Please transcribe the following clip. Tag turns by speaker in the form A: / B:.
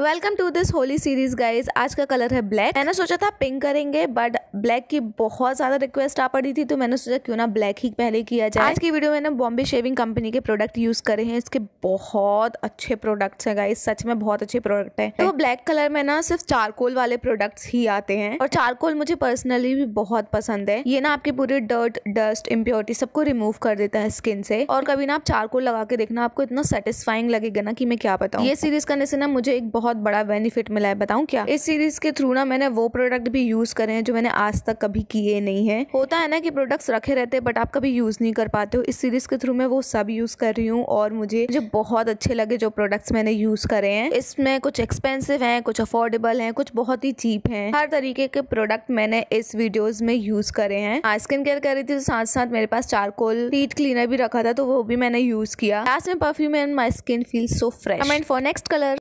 A: welcome to this Holi series guys आज का colour है ब्लैक मैंने सोचा था पिंक करेंगे बट ब्लैक की बहुत ज्यादा रिक्वेस्ट आ पड़ी थी तो मैंने सोचा क्यों ना ब्लैक ही पहले किया जाए आज की वीडियो में ना बॉम्बे शेविंग कंपनी के प्रोडक्ट यूज करे हैं इसके बहुत अच्छे प्रोडक्ट्स हैं गाइज सच में बहुत अच्छे प्रोडक्ट है तो ब्लैक कलर में ना सिर्फ चारकोल वाले प्रोडक्ट्स ही आते हैं और चारकोल मुझे पर्सनली भी बहुत पसंद है ये ना आपके पूरे डर्ट डस्ट इम्प्योरिटी सबको रिमूव कर देता है स्किन से और कभी ना आप चारकोल लगा के देखना आपको इतना सेटिस्फाइंग लगेगा ना कि मैं क्या बताऊँ ये सीरीज करने से ना मुझे एक बहुत बहुत बड़ा बेनिफिट मिला है बताऊँ क्या इस सीरीज के थ्रू ना मैंने वो प्रोडक्ट भी यूज करे हैं जो मैंने आज तक कभी किए नहीं है होता है ना कि प्रोडक्ट्स रखे रहते हैं बट आप कभी यूज नहीं कर पाते हो इस सीरीज के थ्रू मैं वो सब यूज कर रही हूँ और मुझे जो बहुत अच्छे लगे जो प्रोडक्ट्स मैंने यूज करे हैं इसमें कुछ एक्सपेंसिव हैं कुछ अफोर्डेबल हैं कुछ बहुत ही चीप हैं हर तरीके के प्रोडक्ट मैंने इस वीडियोस में यूज करे हैं आई स्किन केयर कर रही थी तो साथ साथ मेरे पास चारकोल टीट क्लीनर भी रखा था तो वो भी मैंने यूज किया लास्ट में perfume and my skin feel so fresh comment for next colour